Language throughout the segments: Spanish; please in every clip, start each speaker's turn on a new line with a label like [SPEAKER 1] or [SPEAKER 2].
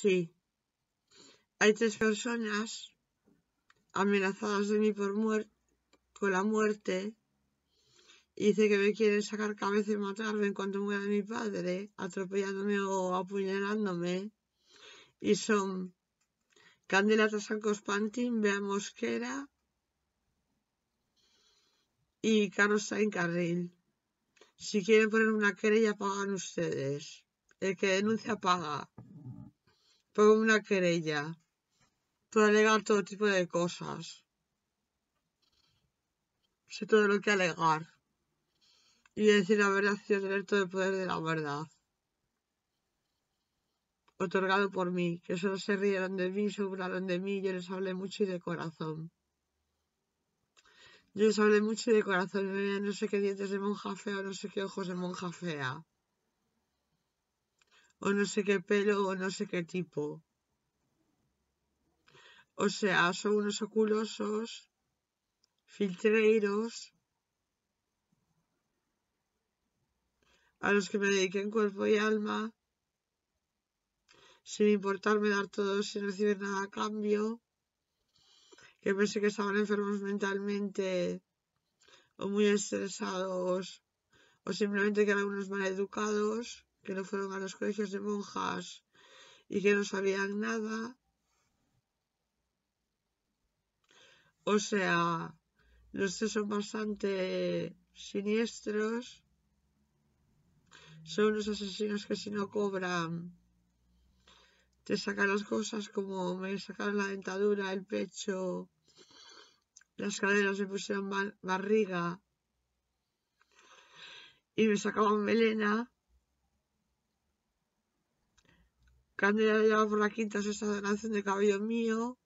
[SPEAKER 1] Sí. Hay tres personas amenazadas de mí por muerte, con la muerte. dice que me quieren sacar cabeza y matarme en cuanto muera mi padre, atropellándome o apuñalándome. Y son Candelata Sancos Pantín, Bea Mosquera y Carlos Sainz Carril. Si quieren poner una querella, pagan ustedes. El que denuncia, paga por una querella, puedo alegar todo tipo de cosas. Sé todo lo que alegar. Y decir la verdad y tener todo el poder de la verdad. Otorgado por mí, que solo se rieron de mí, se burlaron de mí, yo les hablé mucho y de corazón. Yo les hablé mucho y de corazón, no sé qué dientes de monja fea, no sé qué ojos de monja fea o no sé qué pelo o no sé qué tipo. O sea, son unos oculosos, filtreiros, a los que me dediquen cuerpo y alma, sin importarme dar todo sin recibir nada a cambio, que pensé que estaban enfermos mentalmente o muy estresados o simplemente que eran unos educados que no fueron a los colegios de monjas y que no sabían nada. O sea, los tres son bastante siniestros. Son unos asesinos que si no cobran te sacan las cosas como me sacaron la dentadura, el pecho, las caderas me pusieron barriga y me sacaban melena. Candela ya llama por la quinta sexta donación de cabello mío.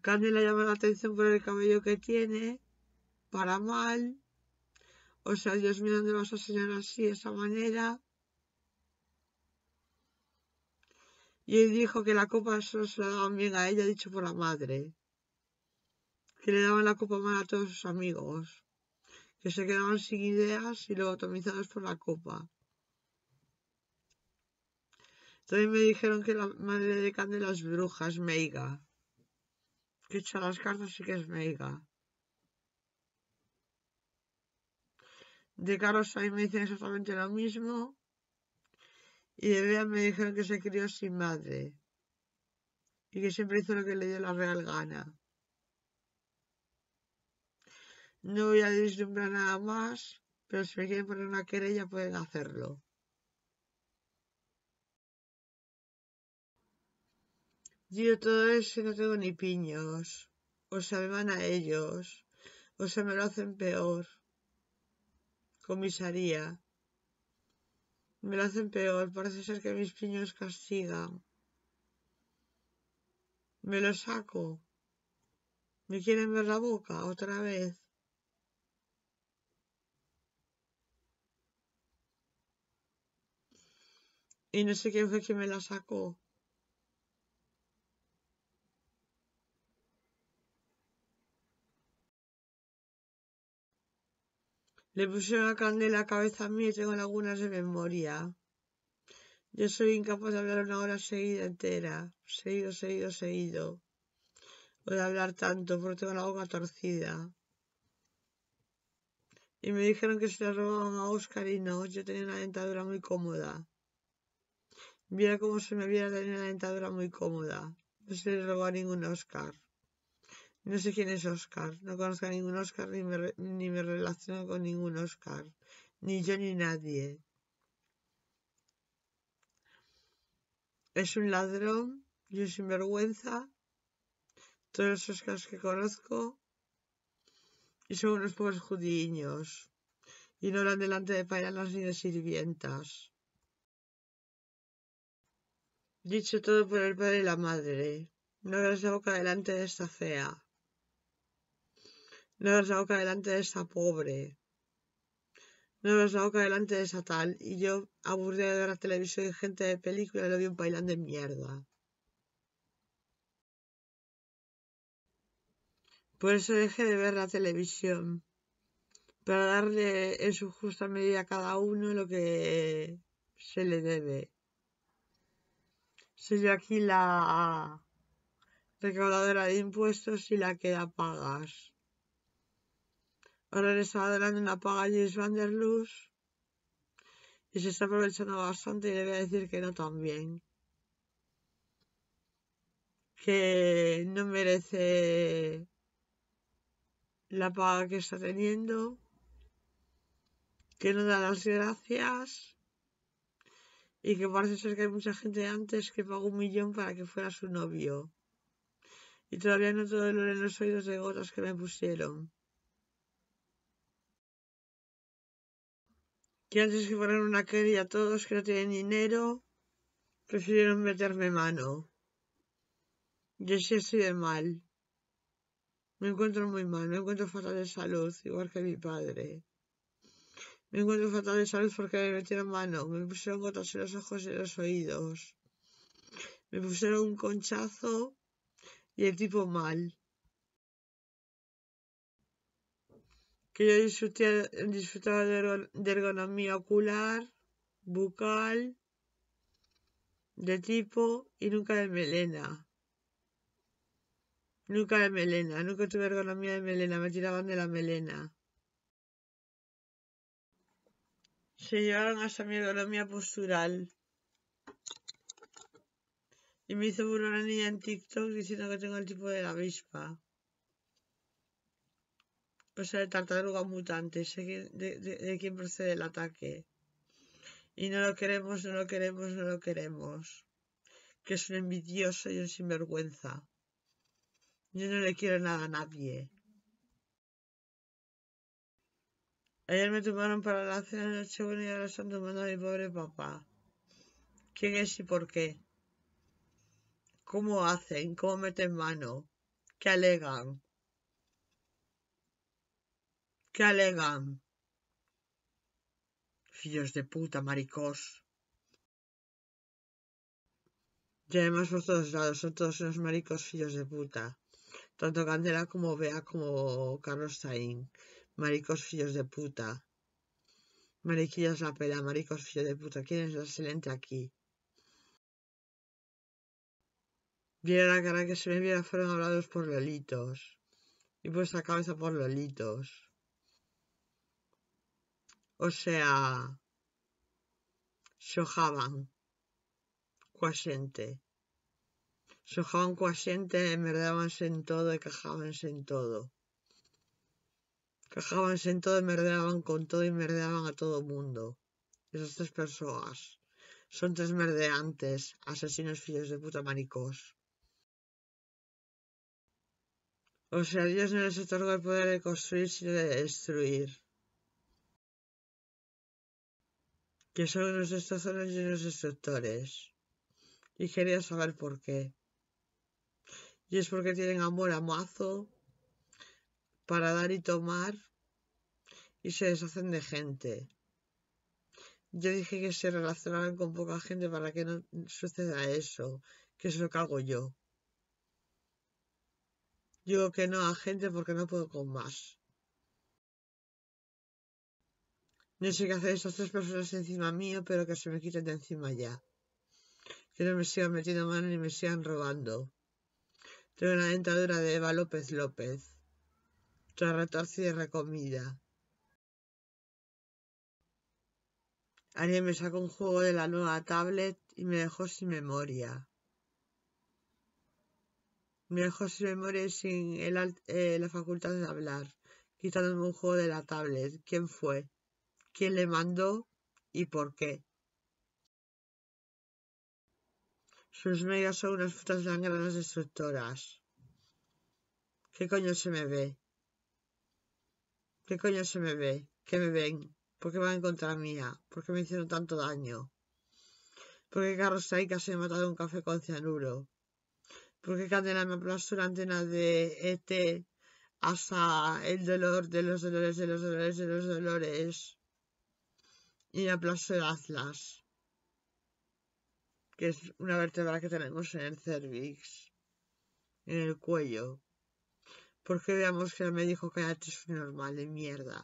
[SPEAKER 1] Candela llama la atención por el cabello que tiene, para mal. O sea, Dios mío, ¿dónde vas a enseñar así, de esa manera? Y él dijo que la copa solo se la daban bien a ella, dicho por la madre. Que le daban la copa mal a todos sus amigos. Que se quedaban sin ideas y luego atomizados por la copa. También me dijeron que la madre de Candela es bruja, brujas, Meiga. Que hecho las cartas y que es Meiga. De Carlos ahí me dicen exactamente lo mismo. Y de Bea me dijeron que se crió sin madre. Y que siempre hizo lo que le dio la real gana. No voy a deslumbrar nada más, pero si me quieren poner una querella pueden hacerlo. Digo, todo eso no tengo ni piños. O sea, me van a ellos. O se me lo hacen peor. Comisaría. Me lo hacen peor. Parece ser que mis piños castigan. Me lo saco. ¿Me quieren ver la boca otra vez? Y no sé quién fue quien me la sacó. Le pusieron la candela a cabeza mí y tengo lagunas de memoria. Yo soy incapaz de hablar una hora seguida entera. Seguido, seguido, seguido. O de hablar tanto porque tengo la boca torcida. Y me dijeron que se le robaban a Oscar y no. Yo tenía una dentadura muy cómoda. Viera cómo se me viera tener una dentadura muy cómoda. No se le robó a ningún Oscar. No sé quién es Oscar, no conozco a ningún Oscar ni me, ni me relaciono con ningún Oscar, ni yo ni nadie. Es un ladrón yo un sinvergüenza. Todos los Oscars que conozco y son unos pobres judíos y no hablan delante de payanas ni de sirvientas. Dicho todo por el padre y la madre, no la boca delante de esta fea. No los hago boca delante de esa pobre. No vas hago boca delante de esa tal. Y yo, aburrida de ver la televisión y gente de película, lo vi un bailando de mierda. Por eso dejé de ver la televisión. Para darle en su justa medida a cada uno lo que se le debe. Soy yo aquí la recaudadora de impuestos y la que la pagas. Ahora adelante una paga a James Luz y se está aprovechando bastante y le voy a decir que no tan bien. Que no merece la paga que está teniendo. Que no da las gracias. Y que parece ser que hay mucha gente antes que pagó un millón para que fuera su novio. Y todavía no todo lo en los oídos de gotas que me pusieron. Y antes que poner una querida a todos que no tienen dinero, prefirieron meterme mano. Yo sí estoy de mal. Me encuentro muy mal, me encuentro fatal de salud, igual que mi padre. Me encuentro fatal de salud porque me metieron mano, me pusieron gotas en los ojos y en los oídos. Me pusieron un conchazo y el tipo mal. que yo disfrutaba de, ergonomía ocular, bucal, de tipo y nunca de melena. Nunca de melena, nunca tuve ergonomía de melena, me tiraban de la melena. Se llevaron hasta mi ergonomía postural. Y me hizo burlar una niña en TikTok diciendo que tengo el tipo de la avispa pues el tartaruga mutante, de, de, quién procede el ataque. Y no lo queremos, no lo queremos, no lo queremos. Que es un envidioso y un sinvergüenza. Yo no le quiero nada a nadie. Ayer me tomaron para la cena de Nochebuena y ahora están tomando a mi pobre papá. ¿Quién es y por qué? ¿Cómo hacen? ¿Cómo meten mano? ¿Qué alegan? que alegan. Fillos de puta, maricós. ya además por todos lados, son todos unos maricos fillos de puta. Tanto Candela como Bea como Carlos Tain Maricos fillos de puta. Mariquillas la pela, maricos fillos de puta. ¿Quién es el excelente aquí? Viera la cara que se me viera fueron hablados por Lolitos. Y vuestra cabeza por Lolitos o sea, Sojaban, cuasiente. Sojaban y merdábanse en todo y cajábanse en todo. Cajábanse en todo y merdeaban con todo y merdeaban a todo mundo. Esas tres personas son tres merdeantes, asesinos fillos de puta manicos. O sea, Dios no les otorga el poder de construir sino de destruir. que son unos zonas y unos destructores. Y quería saber por qué. Y es porque tienen amor a mazo para dar y tomar y se deshacen de gente. Yo dije que se relacionaban con poca gente para que no suceda eso, que es lo que hago yo. Digo que no a gente porque no puedo con más. No sé qué hacer esas tres personas encima mío, pero que se me quiten de encima ya. Que no me sigan metiendo mano ni me sigan robando. Tengo la dentadura de Eva López López. Tras retorcida y recomida. Ariel me sacó un juego de la nueva tablet y me dejó sin memoria. Me dejó sin memoria y sin eh, la facultad de hablar, quitándome un juego de la tablet. ¿Quién fue? quién le mandó y por qué. Sus megas son unas putas langrenas destructoras. ¿Qué coño se me ve? ¿Qué coño se me ve? ¿Qué me ven? ¿Por qué van en contra mía? ¿Por qué me hicieron tanto daño? ¿Por qué Carlos Taika se ha matado un café con cianuro? ¿Por qué Candela me aplastó la antena de ET hasta el dolor de los dolores de los dolores de los dolores? y la atlas que es una vértebra que tenemos en el cervix, en el cuello. Porque veamos que me dijo cállate es normal de mierda.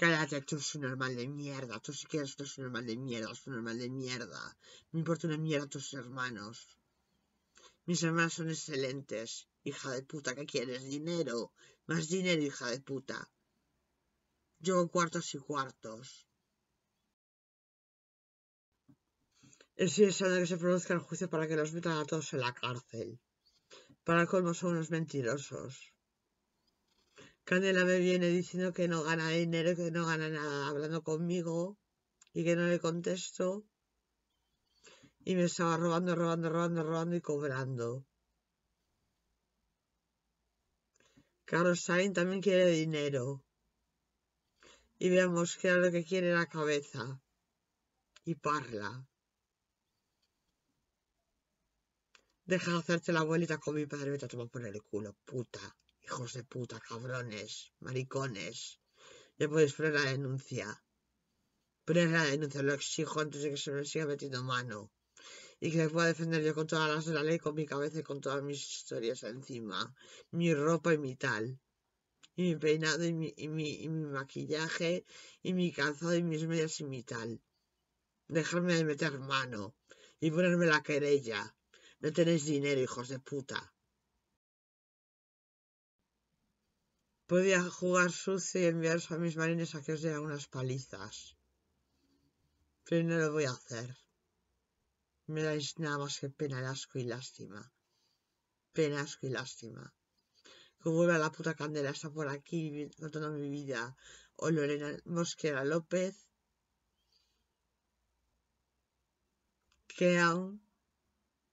[SPEAKER 1] Cállate, tú normal de mierda. Tú si quieres, tú normal de mierda, es normal de mierda. Me importa una mierda tus hermanos. Mis hermanos son excelentes. Hija de puta, ¿qué quieres? Dinero. Más dinero, hija de puta yo cuartos y cuartos. Es interesante que se produzca el juicio para que los metan a todos en la cárcel. Para el colmo son unos mentirosos. Canela me viene diciendo que no gana dinero, que no gana nada hablando conmigo y que no le contesto. Y me estaba robando, robando, robando, robando y cobrando. Carlos Sainz también quiere dinero y vemos que es lo que quiere la cabeza. Y parla. Deja de hacerte la abuelita con mi padre, y a tomar por el culo, puta. Hijos de puta, cabrones, maricones. Ya puedes poner la denuncia. Poner la denuncia, lo exijo antes de que se me siga metiendo mano. Y que me pueda defender yo con todas las de la ley, con mi cabeza y con todas mis historias encima. Mi ropa y mi tal y mi peinado y mi, mi, mi maquillaje y mi calzado y mis medias y mi tal. Dejarme de meter mano y ponerme la querella. No tenéis dinero, hijos de puta. Podía jugar sucio y enviaros a mis marines a que os den unas palizas. Pero no lo voy a hacer. Me dais nada más que pena, asco y lástima. Pena, y lástima que vuelva la puta candela, está por aquí contando mi vida. O Lorena Mosquera López. Que han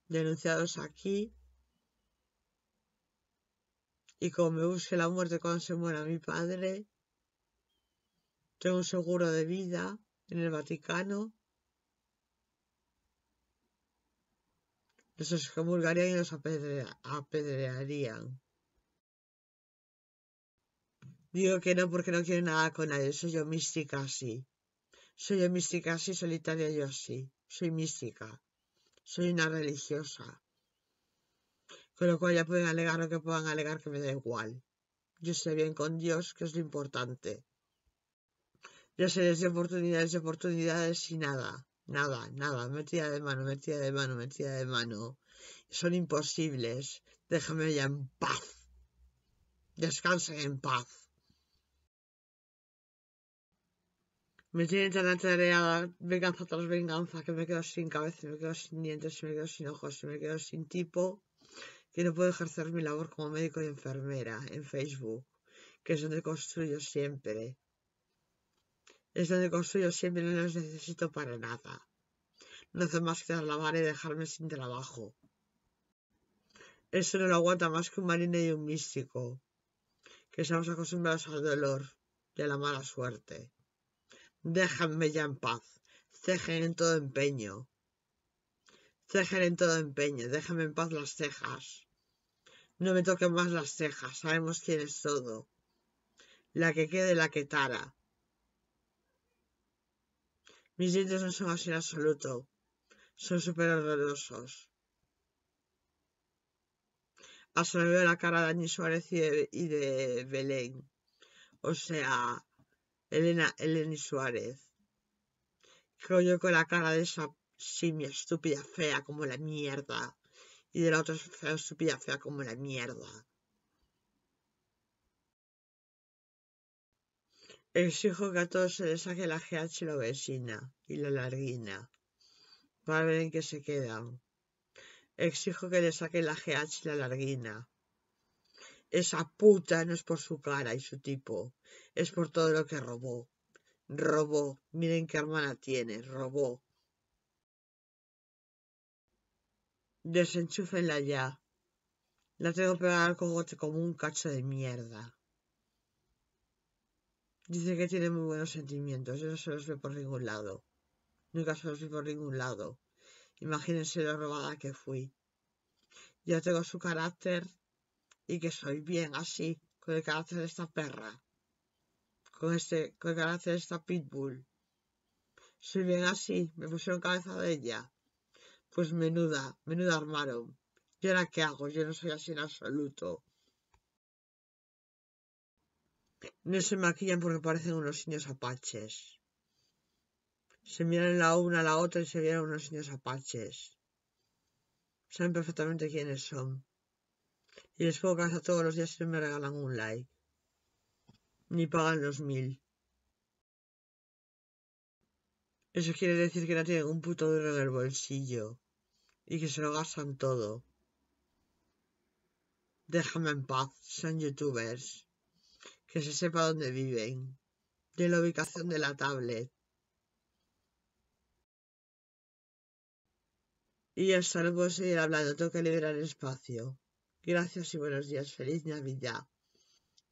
[SPEAKER 1] denunciados aquí. Y como me busque la muerte cuando se muera mi padre, tengo un seguro de vida en el Vaticano. Los excomulgarían y los apedrearían. Digo que no porque no quiero nada con nadie, soy yo mística así. Soy yo mística así, solitaria yo sí. Soy mística. Soy una religiosa. Con lo cual ya pueden alegar lo que puedan alegar que me da igual. Yo sé bien con Dios, que es lo importante. Yo sé desde oportunidades y oportunidades y nada, nada, nada. Metida de mano, metida de mano, metida de mano. Son imposibles. Déjame ya en paz. Descansen en paz. me tienen tan atareada, venganza tras venganza, que me quedo sin cabeza, me quedo sin dientes, me quedo sin ojos, me quedo sin tipo, que no puedo ejercer mi labor como médico y enfermera en Facebook, que es donde construyo siempre. Es donde construyo siempre, y no los necesito para nada. No hace más que dar la mano y dejarme sin trabajo. Eso no lo aguanta más que un marine y un místico, que estamos acostumbrados al dolor y a la mala suerte. Déjenme ya en paz. Cejen en todo empeño. Cejen en todo empeño. Déjenme en paz las cejas. No me toquen más las cejas. Sabemos quién es todo. La que quede, la que tara. Mis dientes no son así en absoluto. Son súper horrorosos. Absorbió la cara de Dani Suárez y de Belén. O sea, Elena, Eleni Suárez. Creo yo con la cara de esa simia estúpida fea como la mierda. Y de la otra fea estúpida fea como la mierda. Exijo que a todos se les saque la GH la vecina y la larguina. Para ver en qué se quedan. Exijo que le saque la GH y la larguina. Esa puta no es por su cara y su tipo, es por todo lo que robó. Robó. Miren qué hermana tiene, robó. Desenchúfenla ya. La tengo pegada al cogote como un cacho de mierda. Dice que tiene muy buenos sentimientos. Yo no se los ve por ningún lado. Nunca se los vi por ningún lado. Imagínense lo robada que fui. Ya tengo su carácter, y que soy bien así, con el carácter de esta perra, con, este, con el carácter de esta pitbull. Soy bien así, me pusieron cabeza de ella. Pues menuda, menuda armaron. ¿Y ahora qué hago? Yo no soy así en absoluto. No se maquillan porque parecen unos niños apaches. Se miran la una a la otra y se miran unos niños apaches. Saben perfectamente quiénes son y les puedo todos los días si me regalan un like. Ni pagan los mil. Eso quiere decir que no tienen un puto duro en el bolsillo. Y que se lo gastan todo. Déjame en paz, son youtubers. Que se sepa dónde viven. De la ubicación de la tablet. Y ya salvo no seguir hablando, tengo que liberar espacio. Gracias y buenos días. Feliz Navidad.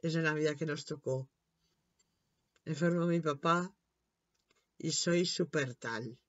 [SPEAKER 1] Es la Navidad que nos tocó. Enfermo mi papá y soy super tal.